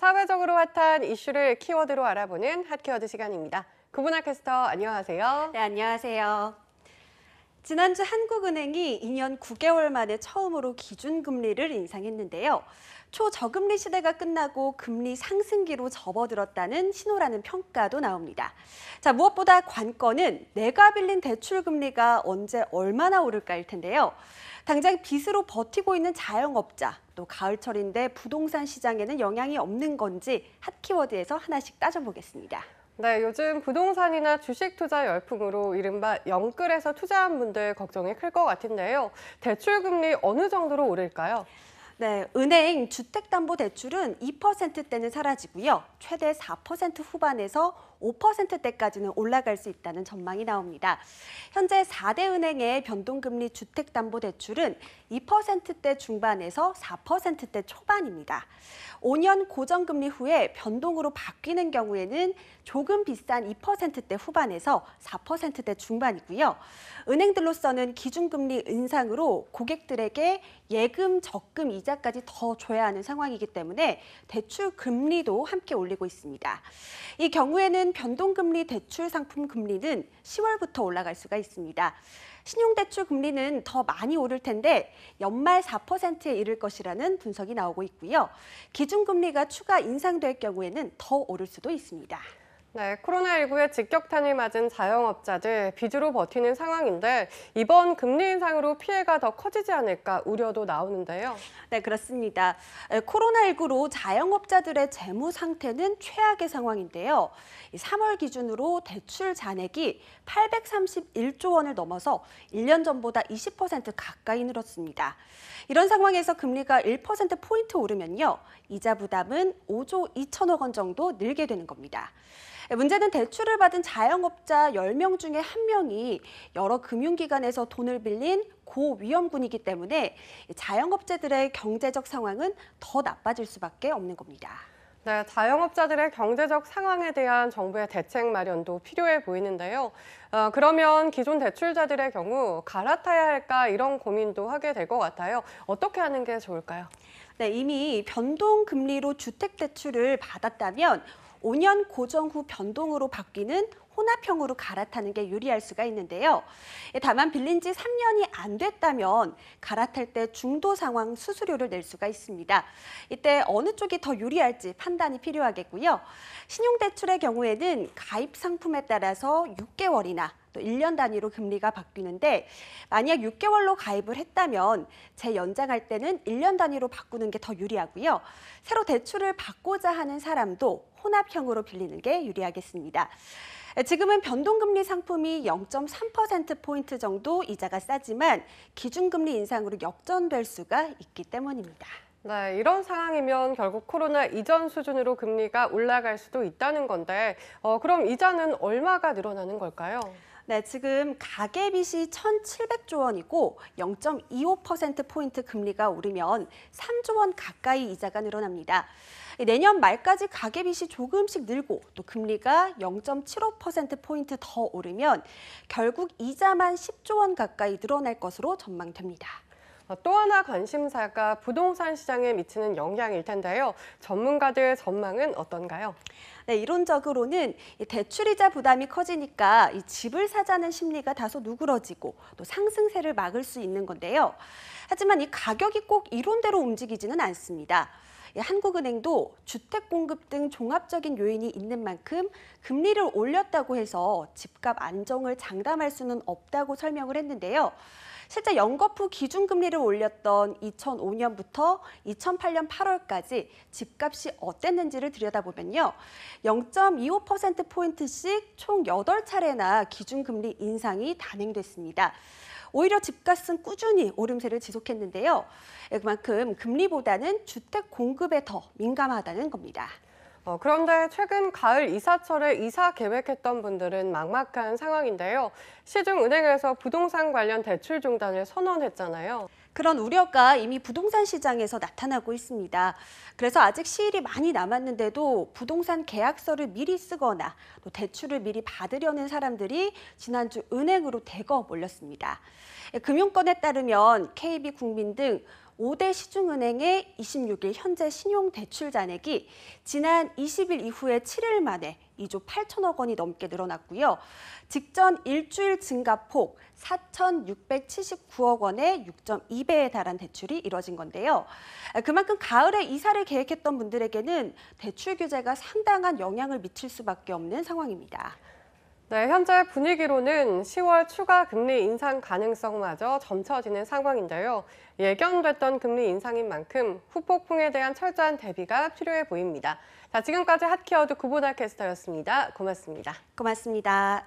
사회적으로 핫한 이슈를 키워드로 알아보는 핫키워드 시간입니다. 구분화 캐스터 안녕하세요. 네, 안녕하세요. 지난주 한국은행이 2년 9개월 만에 처음으로 기준금리를 인상했는데요. 초저금리 시대가 끝나고 금리 상승기로 접어들었다는 신호라는 평가도 나옵니다. 자, 무엇보다 관건은 내가 빌린 대출금리가 언제 얼마나 오를까일 텐데요. 당장 빚으로 버티고 있는 자영업자, 또 가을철인데 부동산 시장에는 영향이 없는 건지 핫키워드에서 하나씩 따져보겠습니다. 네, 요즘 부동산이나 주식 투자 열풍으로 이른바 영끌에서 투자한 분들 걱정이 클 것 같은데요. 대출 금리 어느 정도로 오를까요? 네, 은행 주택담보대출은 2%대는 사라지고요. 최대 4% 후반에서 5%대까지는 올라갈 수 있다는 전망이 나옵니다. 현재 4대 은행의 변동금리 주택담보대출은 2%대 중반에서 4%대 초반입니다. 5년 고정금리 후에 변동으로 바뀌는 경우에는 조금 비싼 2%대 후반에서 4%대 중반이고요. 은행들로서는 기준금리 인상으로 고객들에게 예금, 적금, 이자까지 더 줘야 하는 상황이기 때문에 대출 금리도 함께 올리고 있습니다. 이 경우에는 은행 변동금리 대출 상품 금리는 10월부터 올라갈 수가 있습니다. 신용대출 금리는 더 많이 오를 텐데 연말 4%에 이를 것이라는 분석이 나오고 있고요. 기준금리가 추가 인상될 경우에는 더 오를 수도 있습니다. 네, 코로나19의 직격탄을 맞은 자영업자들 빚으로 버티는 상황인데 이번 금리 인상으로 피해가 더 커지지 않을까 우려도 나오는데요. 네, 그렇습니다. 코로나19로 자영업자들의 재무 상태는 최악의 상황인데요. 3월 기준으로 대출 잔액이 831조 원을 넘어서 1년 전보다 20% 가까이 늘었습니다. 이런 상황에서 금리가 1%포인트 오르면요. 이자 부담은 5조 2천억 원 정도 늘게 되는 겁니다. 문제는 대출을 받은 자영업자 10명 중에 한명이 여러 금융기관에서 돈을 빌린 고위험군이기 때문에 자영업자들의 경제적 상황은 더 나빠질 수밖에 없는 겁니다. 네, 자영업자들의 경제적 상황에 대한 정부의 대책 마련도 필요해 보이는데요. 어, 그러면 기존 대출자들의 경우 갈아타야 할까 이런 고민도 하게 될 것 같아요. 어떻게 하는 게 좋을까요? 네, 이미 변동금리로 주택대출을 받았다면 5년 고정 후 변동으로 바뀌는 혼합형으로 갈아타는 게 유리할 수가 있는데요. 예, 다만 빌린 지 3년이 안 됐다면 갈아탈 때 중도 상황 수수료를 낼 수가 있습니다. 이때 어느 쪽이 더 유리할지 판단이 필요하겠고요. 신용대출의 경우에는 가입 상품에 따라서 6개월이나 또 1년 단위로 금리가 바뀌는데 만약 6개월로 가입을 했다면 재연장할 때는 1년 단위로 바꾸는 게 더 유리하고요. 새로 대출을 받고자 하는 사람도 혼합형으로 빌리는 게 유리하겠습니다. 지금은 변동금리 상품이 0.3%포인트 정도 이자가 싸지만 기준금리 인상으로 역전될 수가 있기 때문입니다. 네, 이런 상황이면 결국 코로나 이전 수준으로 금리가 올라갈 수도 있다는 건데, 어, 그럼 이자는 얼마가 늘어나는 걸까요? 네, 지금 가계 빚이 1,700조 원이고 0.25%포인트 금리가 오르면 3조 원 가까이 이자가 늘어납니다. 내년 말까지 가계 빚이 조금씩 늘고 또 금리가 0.75%포인트 더 오르면 결국 이자만 10조 원 가까이 늘어날 것으로 전망됩니다. 아, 또 하나 관심사가 부동산 시장에 미치는 영향일 텐데요. 전문가들 전망은 어떤가요? 네, 이론적으로는 대출이자 부담이 커지니까 이 집을 사자는 심리가 다소 누그러지고 또 상승세를 막을 수 있는 건데요. 하지만 이 가격이 꼭 이론대로 움직이지는 않습니다. 한국은행도 주택 공급 등 종합적인 요인이 있는 만큼 금리를 올렸다고 해서 집값 안정을 장담할 수는 없다고 설명을 했는데요. 실제 연거푸 기준금리를 올렸던 2005년부터 2008년 8월까지 집값이 어땠는지를 들여다보면요. 0.25%포인트씩 총 8차례나 기준금리 인상이 단행됐습니다. 오히려 집값은 꾸준히 오름세를 지속했는데요. 그만큼 금리보다는 주택 공급에 더 민감하다는 겁니다. 어, 그런데 최근 가을 이사철에 이사 계획했던 분들은 막막한 상황인데요. 시중은행에서 부동산 관련 대출 중단을 선언했잖아요. 그런 우려가 이미 부동산 시장에서 나타나고 있습니다. 그래서 아직 시일이 많이 남았는데도 부동산 계약서를 미리 쓰거나 또 대출을 미리 받으려는 사람들이 지난주 은행으로 대거 몰렸습니다. 예, 금융권에 따르면 KB 국민 등 5대 시중은행의 26일 현재 신용대출 잔액이 지난 20일 이후에 7일 만에 2조 8천억 원이 넘게 늘어났고요. 직전 일주일 증가폭 4,679억 원의 6.2배에 달한 대출이 이뤄진 건데요. 그만큼 가을에 이사를 계획했던 분들에게는 대출 규제가 상당한 영향을 미칠 수밖에 없는 상황입니다. 네, 현재 분위기로는 10월 추가 금리 인상 가능성마저 점쳐지는 상황인데요. 예견됐던 금리 인상인 만큼 후폭풍에 대한 철저한 대비가 필요해 보입니다. 자, 지금까지 핫키워드 구보다 캐스터였습니다. 고맙습니다. 고맙습니다.